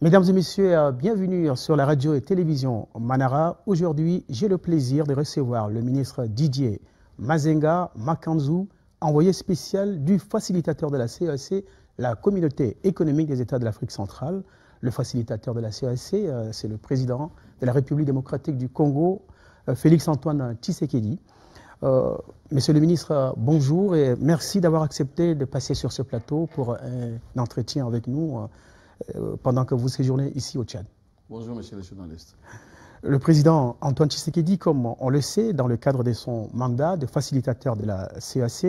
Mesdames et messieurs, euh, bienvenue sur la radio et télévision Manara. Aujourd'hui, j'ai le plaisir de recevoir le ministre Didier Mazenga makanzou envoyé spécial du facilitateur de la CEC, e la Communauté économique des États de l'Afrique centrale. Le facilitateur de la CEC, e euh, c'est le président de la République démocratique du Congo, euh, Félix-Antoine Tshisekedi. monsieur le ministre, bonjour et merci d'avoir accepté de passer sur ce plateau pour un entretien avec nous. Euh, pendant que vous séjournez ici au Tchad. Bonjour, monsieur le journaliste. Le président Antoine Tshisekedi, comme on le sait, dans le cadre de son mandat de facilitateur de la CAC,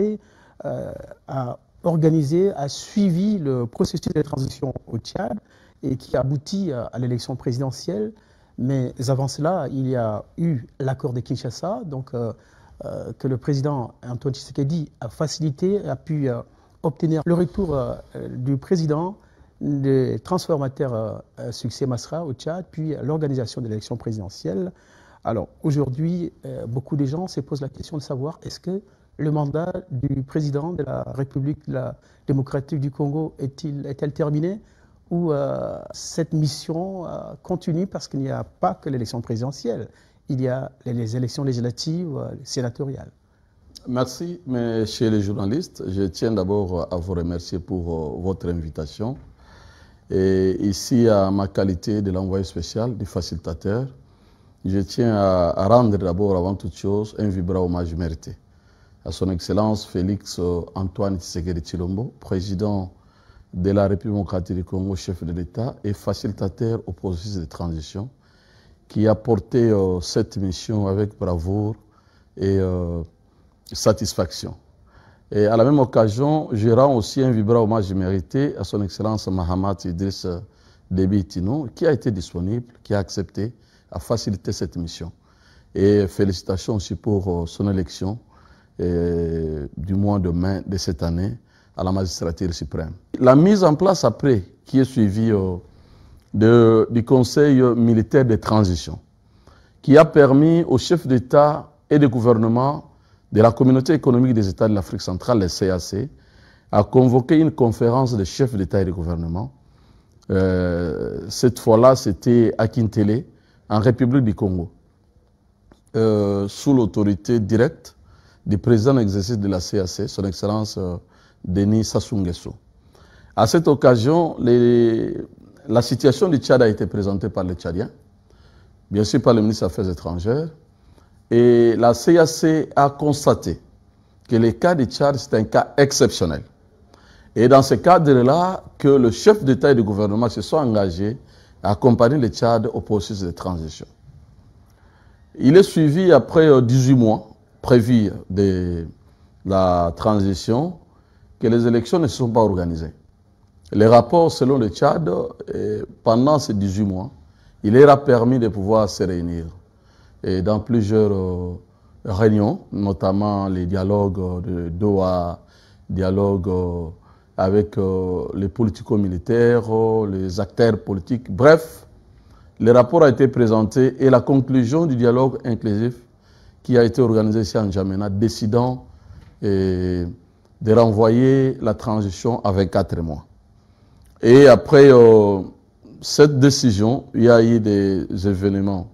euh, a organisé, a suivi le processus de transition au Tchad et qui aboutit à, euh, à l'élection présidentielle. Mais avant cela, il y a eu l'accord de Kinshasa, donc que le président Antoine Tshisekedi a facilité, a pu obtenir le retour du président les transformateurs euh, succès Masra au Tchad, puis l'organisation de l'élection présidentielle. Alors aujourd'hui, euh, beaucoup de gens se posent la question de savoir est-ce que le mandat du président de la République la démocratique du Congo est-il est terminé ou euh, cette mission continue parce qu'il n'y a pas que l'élection présidentielle, il y a les élections législatives, sénatoriales. Merci, mes chers journaliste. journalistes. Je tiens d'abord à vous remercier pour votre invitation. Et ici, à ma qualité de l'envoyé spécial, du facilitateur, je tiens à, rendre d'abord, avant toute chose, un vibrant hommage mérité à son Excellence Félix Antoine Tshisekedi Chilombo, président de la République démocratique du Congo, chef de l'État et facilitateur au processus de transition, qui a porté euh, cette mission avec bravoure et euh, satisfaction. Et à la même occasion, je rends aussi un vibrant hommage mérité à son Excellence Mahamat Idriss Déby qui a été disponible, qui a accepté, a facilité cette mission. Et félicitations aussi pour euh, son élection euh, du mois de mai de cette année à la magistrature suprême. La mise en place après, qui est suivie euh, de, du Conseil militaire de transition, qui a permis aux chefs d'État et de gouvernement de la Communauté économique des États de l'Afrique centrale, le CAC, a convoqué une conférence des chefs d'État et de gouvernement. Euh, cette fois-là, c'était à Kintele, en République du Congo, euh, sous l'autorité directe du président d'exercice de la CAC, son Excellence euh, Denis Sassou Nguesso. À cette occasion, la situation du Tchad a été présentée par les Tchadiens, bien sûr par le ministre des Affaires étrangères, et la CAC a constaté que le cas de Tchad, c'est un cas exceptionnel. Et dans ce cadre-là, que le chef d'État et du gouvernement se sont engagés à accompagner le Tchad au processus de transition. Il est suivi après 18 euh, mois prévus de la transition que les élections ne sont pas organisées. Les rapports selon le Tchad, euh, pendant ces 18 mois, il leur a permis de pouvoir se réunir et dans plusieurs euh, réunions, notamment les dialogues de Doha, dialogues euh, avec euh, les politico-militaires, les acteurs politiques. Bref, le rapport a été présenté et la conclusion du dialogue inclusif qui a été organisé ici en Jamena, décidant de renvoyer la transition à 24 mois. Et après cette décision, il y a eu des événements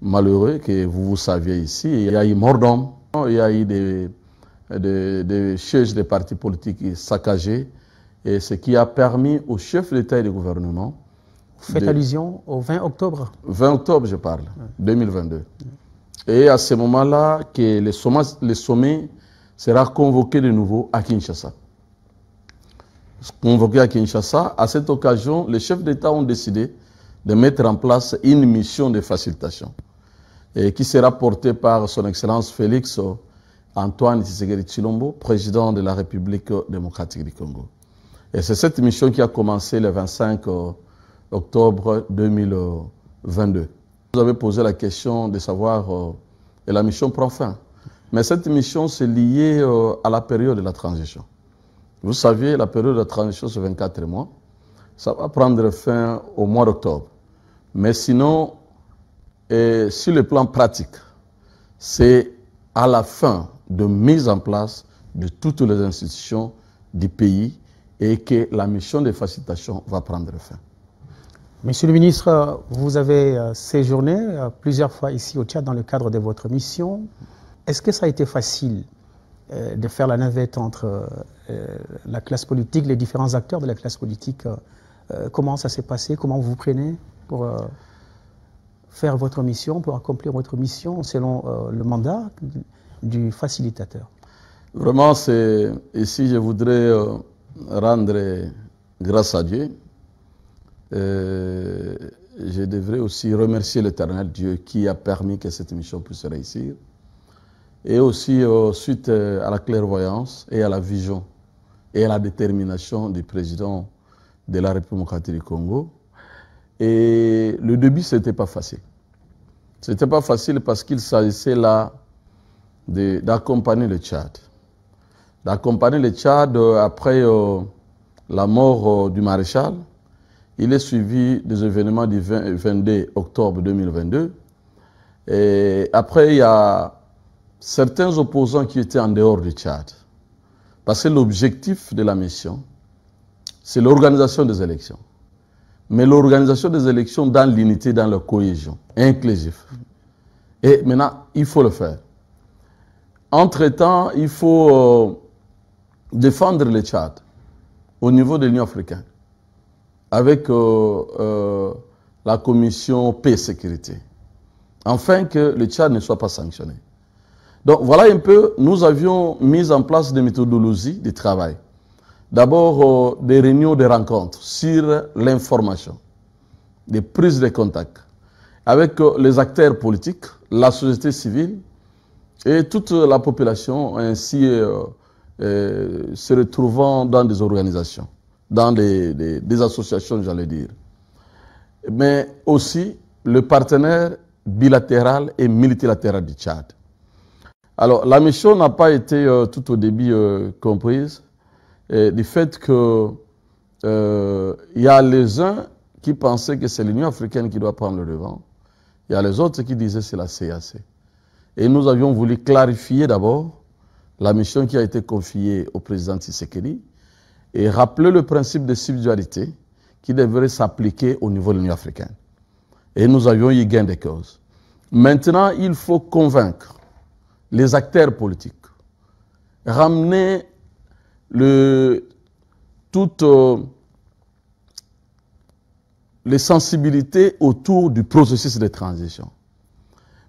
malheureux que vous vous saviez ici. Il y a eu mort il y a eu des, chefs des partis politiques saccagés, et ce qui a permis aux chefs d'État et de gouvernement. Vous faites allusion au 20 octobre 20 octobre, je parle, 2022. Et à ce moment-là, que le sommet sera convoqué de nouveau à Kinshasa. Convoqué à Kinshasa, à cette occasion, les chefs d'État ont décidé de mettre en place une mission de facilitation et euh, qui sera portée par son Excellence Félix Antoine Tshisekedi Chilombo, président de la République démocratique du Congo. Et c'est cette mission qui a commencé le 25 euh, octobre 2022. Vous avez posé la question de savoir, euh, et la mission prend fin. Mais cette mission, c'est liée à la période de la transition. Vous saviez, la période de la transition, c'est 24 mois. Ça va prendre fin au mois d'octobre. Mais sinon, sur le plan pratique, c'est à la fin de mise en place de toutes les institutions du pays et que la mission de facilitation va prendre fin. Monsieur le ministre, vous avez euh, séjourné euh, plusieurs fois ici au Tchad dans le cadre de votre mission. Est-ce que ça a été facile euh, de faire la navette entre la classe politique, les différents acteurs de la classe politique Comment ça s'est passé Comment vous, vous prenez pour euh, faire votre mission, pour accomplir votre mission selon euh, le mandat du facilitateur. Vraiment, c'est ici je voudrais euh, rendre grâce à Dieu. je devrais aussi remercier l'Éternel Dieu qui a permis que cette mission puisse réussir. Et aussi, suite à la clairvoyance et à la vision et à la détermination du président de la République démocratique du Congo, et le début, ce n'était pas facile. Ce n'était pas facile parce qu'il s'agissait là d'accompagner le Tchad. D'accompagner le Tchad euh, après euh, la mort euh, du maréchal. Il est suivi des événements du 22 octobre 2022. Et après, il y a certains opposants qui étaient en dehors du Tchad. Parce que l'objectif de la mission, c'est l'organisation des élections mais l'organisation des élections dans l'unité, dans la cohésion, inclusif. Et maintenant, il faut le faire. Entre-temps, il faut euh, défendre le Tchad au niveau de l'Union africaine avec euh, euh, la commission paix sécurité, afin que le Tchad ne soit pas sanctionné. Donc voilà un peu, nous avions mis en place des méthodologies de travail. D'abord, euh, des réunions des rencontres sur l'information, des prises de contact avec euh, les acteurs politiques, la société civile et toute la population ainsi euh, se retrouvant dans des organisations, dans des, associations, j'allais dire. Mais aussi le partenaire bilatéral et multilatéral du Tchad. Alors, la mission n'a pas été tout au début comprise du fait que euh, il y a les uns qui pensaient que c'est l'Union africaine qui doit prendre le devant. Il y a les autres qui disaient c'est la CAC. Et nous avions voulu clarifier d'abord la mission qui a été confiée au président Tshisekedi et rappeler le principe de subsidiarité qui devrait s'appliquer au niveau de l'Union africaine. Et nous avions eu gain de cause. Maintenant, il faut convaincre les acteurs politiques, ramener le, toutes euh, les sensibilités autour du processus de transition.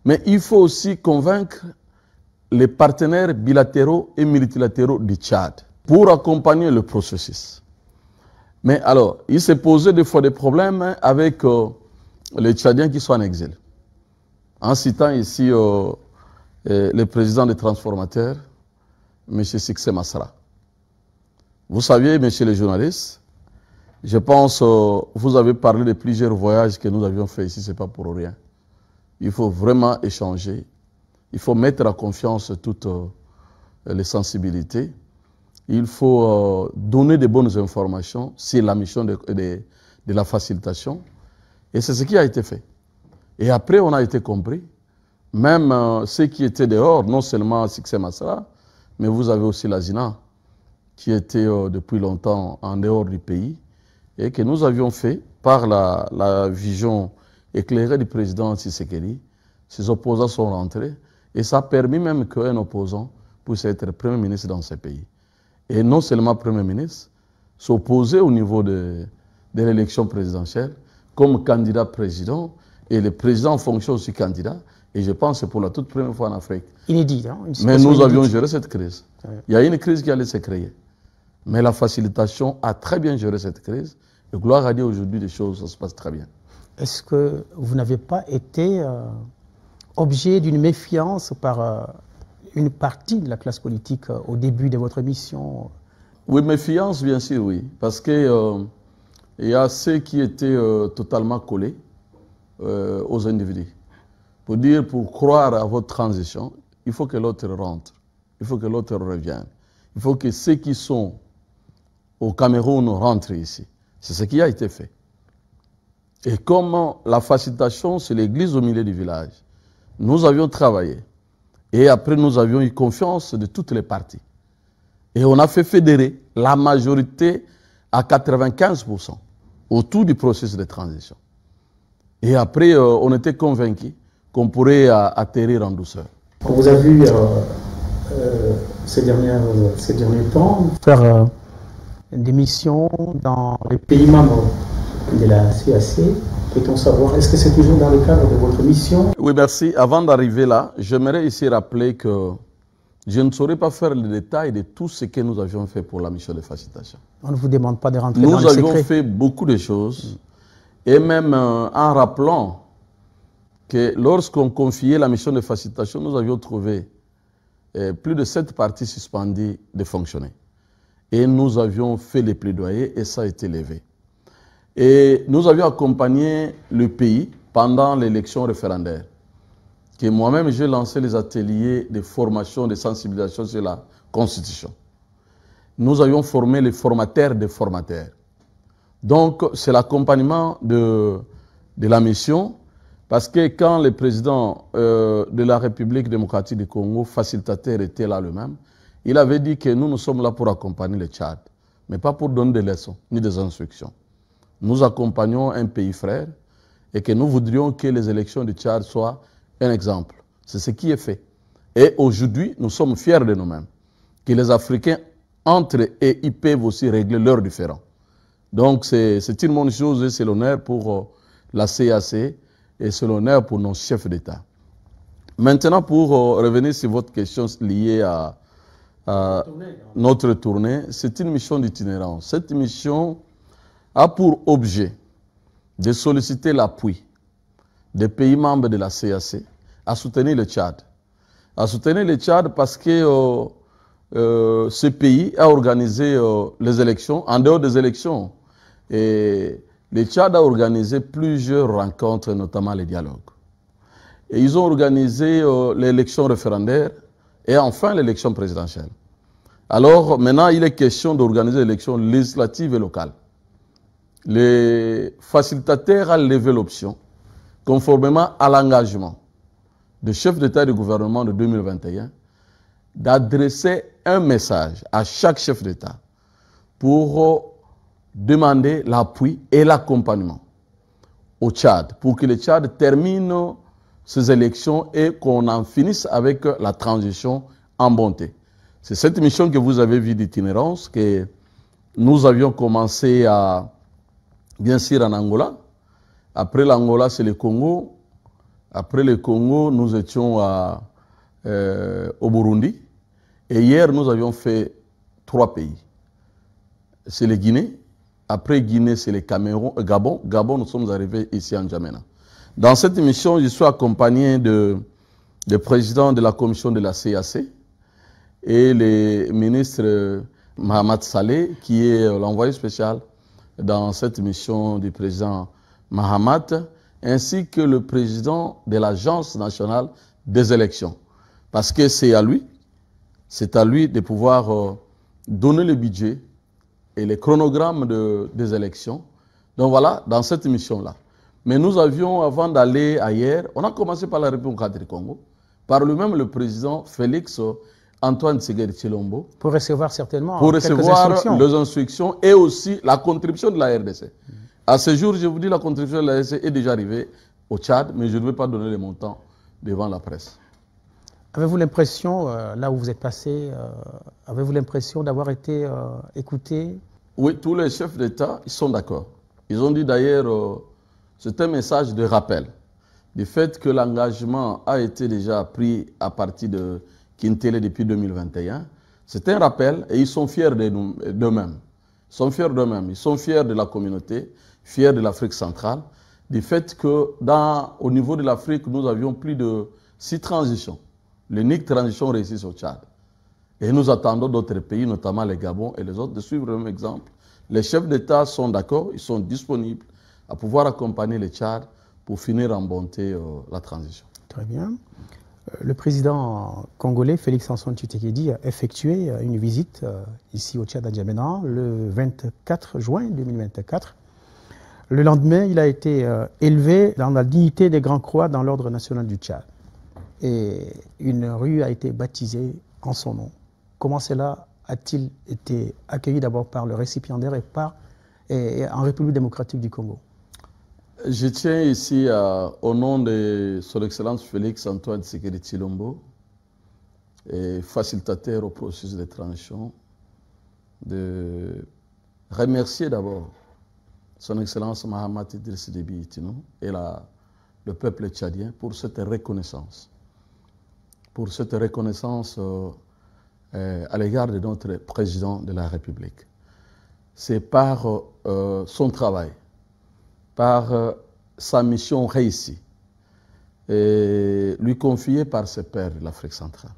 Mais il faut aussi convaincre les partenaires bilatéraux et multilatéraux du Tchad pour accompagner le processus. Mais alors, il s'est posé des fois des problèmes hein, avec euh, les Tchadiens qui sont en exil. En citant ici euh, le président des transformateurs, M. Sixé Massara. Vous savez, monsieur les journalistes, je pense euh, vous avez parlé de plusieurs voyages que nous avions faits ici, ce n'est pas pour rien. Il faut vraiment échanger. Il faut mettre à confiance toutes euh, les sensibilités. Il faut euh, donner de bonnes informations. C'est la mission de, la facilitation. Et c'est ce qui a été fait. Et après, on a été compris. Même ceux qui étaient dehors, non seulement Succès Masra, mais vous avez aussi la Zina qui était euh, depuis longtemps en dehors du pays et que nous avions fait par la, vision éclairée du président Tshisekedi. Ses opposants sont rentrés et ça a permis même qu'un opposant puisse être Premier ministre dans ce pays. Et non seulement Premier ministre, s'opposer au niveau de, l'élection présidentielle comme candidat président et le président fonctionne fonction aussi candidat. Et je pense que c'est pour la toute première fois en Afrique. Inédit, hein, Mais nous avions géré cette crise. Il y a une crise qui allait se créer. Mais la facilitation a très bien géré cette crise. Et gloire à Dieu, aujourd'hui, les choses, se passent très bien. Est-ce que vous n'avez pas été euh, objet d'une méfiance par euh, une partie de la classe politique euh, au début de votre mission Oui, méfiance, bien sûr, oui. Parce que il y a ceux qui étaient totalement collés aux individus. Pour dire, pour croire à votre transition, il faut que l'autre rentre, il faut que l'autre revienne. Il faut que ceux qui sont au Cameroun rentre ici. C'est ce qui a été fait. Et comment la facilitation, c'est l'église au milieu du village. Nous avions travaillé. Et après, nous avions eu confiance de toutes les parties. Et on a fait fédérer la majorité à 95% autour du processus de transition. Et après, euh, on était convaincus qu'on pourrait euh, atterrir en douceur. On vous a vu euh, ces, ces, derniers temps faire des missions dans les pays membres de la CAC. Peut-on savoir, est-ce que c'est toujours dans le cadre de votre mission Oui, merci. Avant d'arriver là, j'aimerais ici rappeler que je ne saurais pas faire le détail de tout ce que nous avions fait pour la mission de facilitation. On ne vous demande pas de rentrer dans le secret. Nous avions fait beaucoup de choses, et même euh, en rappelant que lorsqu'on confiait la mission de facilitation, nous avions trouvé euh, plus de sept parties suspendues de fonctionner et nous avions fait les plaidoyers et ça a été levé. Et nous avions accompagné le pays pendant l'élection référendaire, que moi-même j'ai lancé les ateliers de formation, de sensibilisation sur la Constitution. Nous avions formé les formateurs des formateurs. Donc c'est l'accompagnement de, de la mission, parce que quand le président euh, de la République démocratique du Congo, facilitateur, était là le même, il avait dit que nous, nous sommes là pour accompagner le Tchad, mais pas pour donner des leçons ni des instructions. Nous accompagnons un pays frère et que nous voudrions que les élections du Tchad soient un exemple. C'est ce qui est fait. Et aujourd'hui, nous sommes fiers de nous-mêmes, que les Africains entrent et ils peuvent aussi régler leurs différends. Donc c'est une bonne chose et c'est l'honneur pour euh, la CAC et c'est l'honneur pour nos chefs d'État. Maintenant, pour euh, revenir sur votre question liée à euh, notre tournée, c'est une mission d'itinérance. Cette mission a pour objet de solliciter l'appui des pays membres de la CAC à soutenir le Tchad. À soutenir le Tchad parce que euh, euh, ce pays a organisé les élections, en dehors des élections. Et le Tchad a organisé plusieurs rencontres, notamment les dialogues. Et ils ont organisé l'élection référendaire et enfin l'élection présidentielle. Alors maintenant, il est question d'organiser l'élection législative et locale. Les facilitateurs ont levé l'option, conformément à l'engagement du chef d'État et du gouvernement de 2021, d'adresser un message à chaque chef d'État pour demander l'appui et l'accompagnement au Tchad, pour que le Tchad termine ces élections et qu'on en finisse avec la transition en bonté. C'est cette mission que vous avez vue d'itinérance que nous avions commencé à, bien sûr, en Angola. Après l'Angola, c'est le Congo. Après le Congo, nous étions à, euh, au Burundi. Et hier, nous avions fait trois pays. C'est le Guinée. Après Guinée, c'est le Cameroun, euh, Gabon. Gabon, nous sommes arrivés ici en Djamena. Dans cette émission, je suis accompagné de, de président de la commission de la CAC et le ministre Mohamed Saleh, qui est l'envoyé spécial dans cette mission du président Mahamat, ainsi que le président de l'Agence nationale des élections. Parce que c'est à lui, c'est à lui de pouvoir euh, donner le budget et les chronogrammes des élections. Donc voilà, dans cette mission-là. Mais nous avions, avant d'aller ailleurs, on a commencé par la République du Congo, par lui-même le président Félix Antoine Tshisekedi Chilombo. Pour recevoir certainement Pour recevoir les instructions et aussi la contribution de la RDC. Mm. À ce jour, je vous dis, la contribution de la RDC est déjà arrivée au Tchad, mais je ne vais pas donner les montants devant la presse. Avez-vous l'impression, euh, là où vous êtes passé, euh, avez-vous l'impression d'avoir été euh, écouté Oui, tous les chefs d'État, ils sont d'accord. Ils ont dit d'ailleurs c'est un message de rappel du fait que l'engagement a été déjà pris à partir de Kintele depuis 2021. C'est un rappel et ils sont fiers d'eux-mêmes. Ils sont fiers d'eux-mêmes, ils sont fiers de la communauté, fiers de l'Afrique centrale, du fait que dans, au niveau de l'Afrique, nous avions plus de six transitions. L'unique transition réussie au Tchad. Et nous attendons d'autres pays, notamment les Gabon et les autres, de suivre le même exemple. Les chefs d'État sont d'accord, ils sont disponibles, à pouvoir accompagner le Tchad pour finir en bonté euh, la transition. Très bien. Euh, le président congolais Félix anson Tshisekedi a effectué euh, une visite ici au Tchad à le 24 juin 2024. Le lendemain, il a été élevé dans la dignité des Grands Croix dans l'ordre national du Tchad. Et une rue a été baptisée en son nom. Comment cela a-t-il été accueilli d'abord par le récipiendaire et par et en République démocratique du Congo je tiens ici, euh, au nom de Son Excellence Félix Antoine Tshisekedi Chilombo, et facilitateur au processus de transition, de remercier d'abord Son Excellence Mahamat Idriss et le peuple tchadien pour cette reconnaissance. Pour cette reconnaissance euh, euh, à l'égard de notre président de la République. C'est par son travail par euh, sa mission réussie, et lui confiée par ses pères l'Afrique centrale.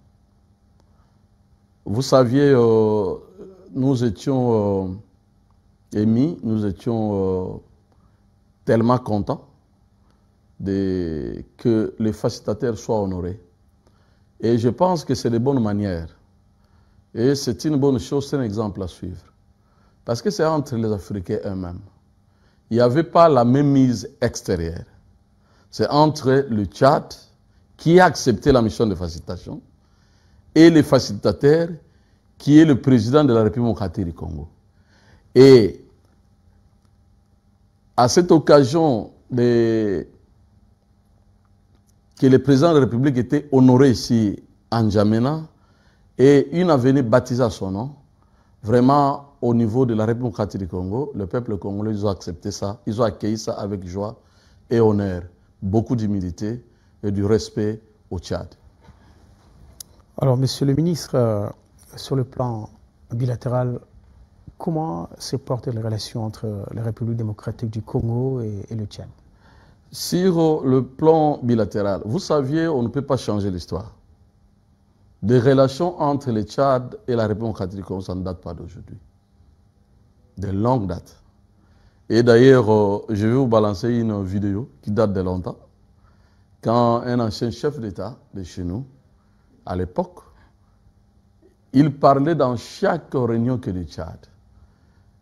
Vous saviez, euh, nous étions émis, euh, nous étions tellement contents de, que les facilitateurs soient honorés. Et je pense que c'est de bonnes manières. Et c'est une bonne chose, c'est un exemple à suivre. Parce que c'est entre les Africains eux-mêmes il n'y avait pas la même mise extérieure. C'est entre le Tchad, qui a accepté la mission de facilitation, et le facilitateur, qui est le président de la République démocratique du Congo. Et à cette occasion que le président de la République était honoré ici en Djamena, et une avenue baptisée à son nom, vraiment au niveau de la République du Congo, le peuple congolais, ils ont accepté ça, ils ont accueilli ça avec joie et honneur, beaucoup d'humilité et du respect au Tchad. Alors, Monsieur le ministre, euh, sur le plan bilatéral, comment se portent les relations entre la République démocratique du Congo et, le Tchad Sur euh, le plan bilatéral, vous saviez, on ne peut pas changer l'histoire. Les relations entre le Tchad et la République du Congo, ça ne date pas d'aujourd'hui de longue date. Et d'ailleurs, euh, je vais vous balancer une vidéo qui date de longtemps, quand un ancien chef d'État de chez nous, à l'époque, il parlait dans chaque réunion que du Tchad.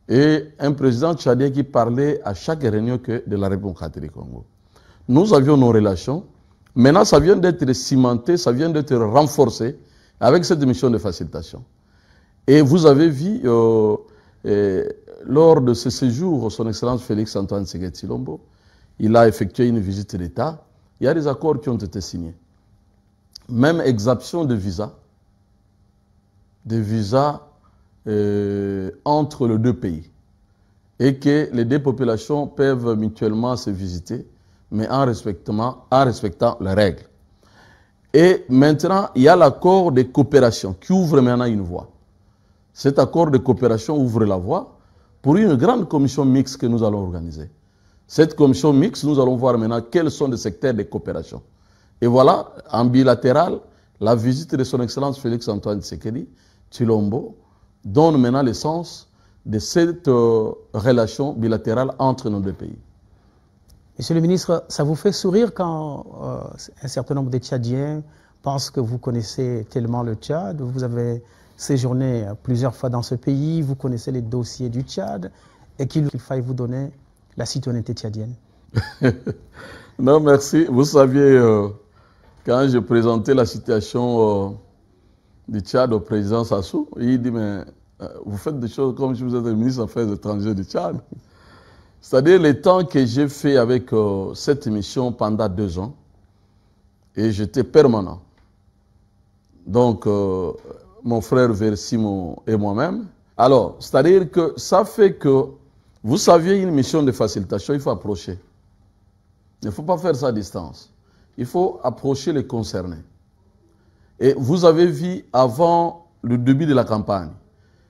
Et un président tchadien qui parlait à chaque réunion que de la République du Congo. Nous avions nos relations. Maintenant, ça vient d'être cimenté, ça vient d'être renforcé avec cette mission de facilitation. Et vous avez vu euh, euh, lors de ce séjour, son Excellence Félix Antoine Segueti il a effectué une visite d'État. Il y a des accords qui ont été signés. Même exemption de visa, de visa euh, entre les deux pays. Et que les deux populations peuvent mutuellement se visiter, mais en respectant, en respectant les règles. Et maintenant, il y a l'accord de coopération qui ouvre maintenant une voie. Cet accord de coopération ouvre la voie pour une grande commission mixte que nous allons organiser. Cette commission mixte, nous allons voir maintenant quels sont les secteurs de coopération. Et voilà, en bilatéral, la visite de son Excellence Félix-Antoine Tsekeli, Chilombo, donne maintenant le sens de cette euh, relation bilatérale entre nos deux pays. Monsieur le ministre, ça vous fait sourire quand euh, un certain nombre de Tchadiens pensent que vous connaissez tellement le Tchad, vous avez séjourné euh, plusieurs fois dans ce pays, vous connaissez les dossiers du Tchad, et qu'il faille vous donner la citoyenneté tchadienne Non, merci. Vous saviez, euh, quand je présentais la situation euh, du Tchad au président Sassou, il dit, mais vous faites des choses comme si vous êtes le ministre des Affaires étrangères du Tchad. C'est-à-dire les temps que j'ai fait avec cette mission pendant deux ans, et j'étais permanent. Donc, mon frère Versimo et moi-même. Alors, c'est-à-dire que ça fait que vous saviez une mission de facilitation, il faut approcher. Il ne faut pas faire ça à distance. Il faut approcher les concernés. Et vous avez vu avant le début de la campagne,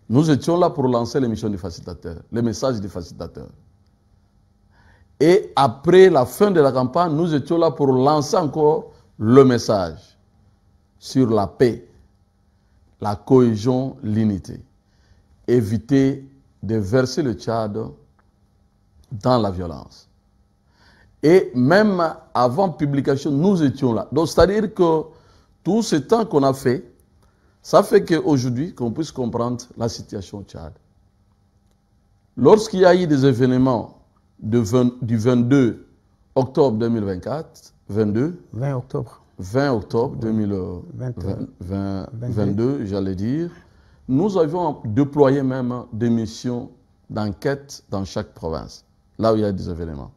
nous étions là pour lancer les missions de facilitateurs, les messages de facilitateurs. Et après la fin de la campagne, nous étions là pour lancer encore le message sur la paix, la cohésion, l'unité. Éviter de verser le Tchad dans la violence. Et même avant publication, nous étions là. Donc, c'est-à-dire que tout ce temps qu'on a fait, ça fait qu'aujourd'hui, qu'on puisse comprendre la situation au Tchad. Lorsqu'il y a eu des événements du 22 octobre 2024, 22, 20 octobre. 20 octobre 2022, euh, euh, j'allais dire, nous avions déployé même des missions d'enquête dans chaque province, là où il y a des événements.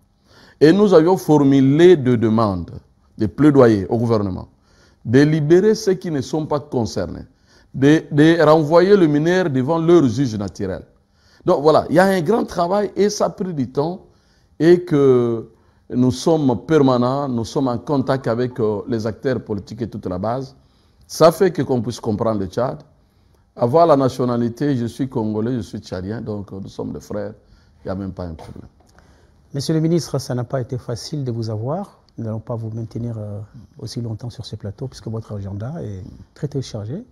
Et nous avions formulé des demandes, des plaidoyers au gouvernement, de libérer ceux qui ne sont pas concernés, de, renvoyer le mineur devant leur juge naturel. Donc voilà, il y a un grand travail et ça a pris du temps et que nous sommes permanents, nous sommes en contact avec euh, les acteurs politiques et toute la base. Ça fait que qu'on puisse comprendre le Tchad. Avoir la nationalité, je suis congolais, je suis tchadien, donc euh, nous sommes des frères, il n'y a même pas un problème. Monsieur le ministre, ça n'a pas été facile de vous avoir. Nous n'allons pas vous maintenir euh, aussi longtemps sur ce plateau puisque votre agenda est très chargé.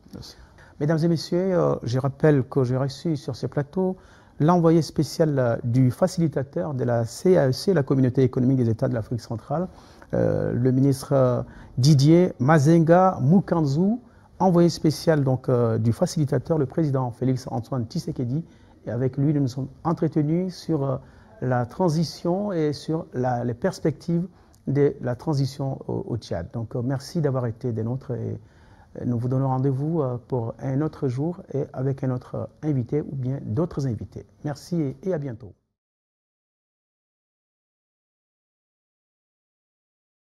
Mesdames et messieurs, je rappelle que j'ai reçu sur ce plateau l'envoyé spécial euh, du facilitateur de la CAEC, e la Communauté économique des États de l'Afrique centrale, euh, le ministre euh, Didier Mazenga Mukanzu, envoyé spécial donc, du facilitateur, le président Félix Antoine Tshisekedi. Et avec lui, nous nous sommes entretenus sur la transition et sur les perspectives de la transition au, Tchad. Donc merci d'avoir été des nôtres. Nous vous donnons rendez-vous euh, pour un autre jour et avec un autre euh, invité ou bien d'autres invités. Merci et à bientôt.